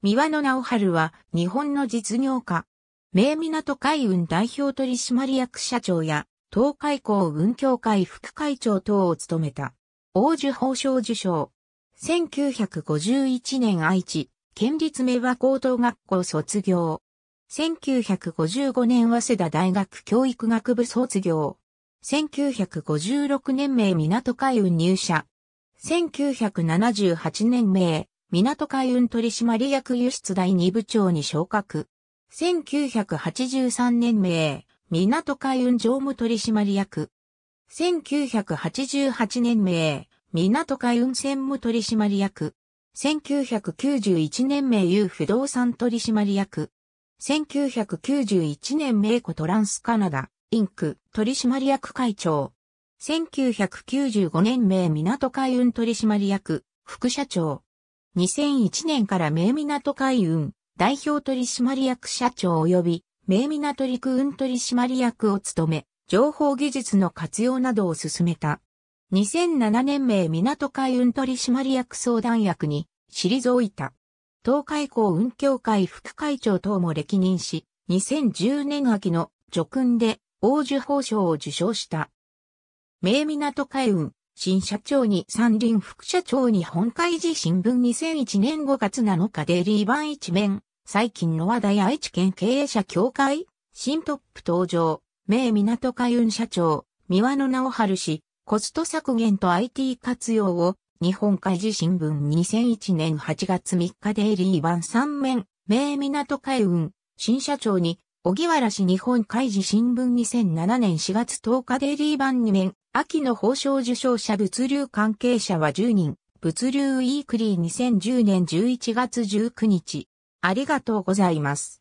三輪の直春は日本の実業家。名港海運代表取締役社長や東海港運協会副会長等を務めた。王樹法賞受賞。1951年愛知、県立明和高等学校卒業。1955年早稲田大学教育学部卒業。1956年名港海運入社。1978年名港海運取締役輸出第2部長に昇格。1983年名、港海運常務取締役。1988年名、港海運専務取締役。1991年名有不動産取締役。1991年名コトランスカナダ、インク取締役会長。1995年名港海運取締役、副社長。2001年から名港海運代表取締役社長及び名港陸運取締役を務め、情報技術の活用などを進めた。2007年名港海運取締役相談役に退いた。東海港運協会副会長等も歴任し、2010年秋の叙勲で王受報賞を受賞した。名港海運新社長に三輪副社長に本会議新聞2001年5月7日デイリー版一面、最近の話題愛知県経営者協会、新トップ登場、名港海運社長、三輪名直春氏、コスト削減と IT 活用を、日本海事新聞2001年8月3日デイリー版3面、名港海運、新社長に、小木原氏日本海事新聞2007年4月10日デイリー版2面、秋の報奨受賞者物流関係者は10人、物流ウィークリー2010年11月19日。ありがとうございます。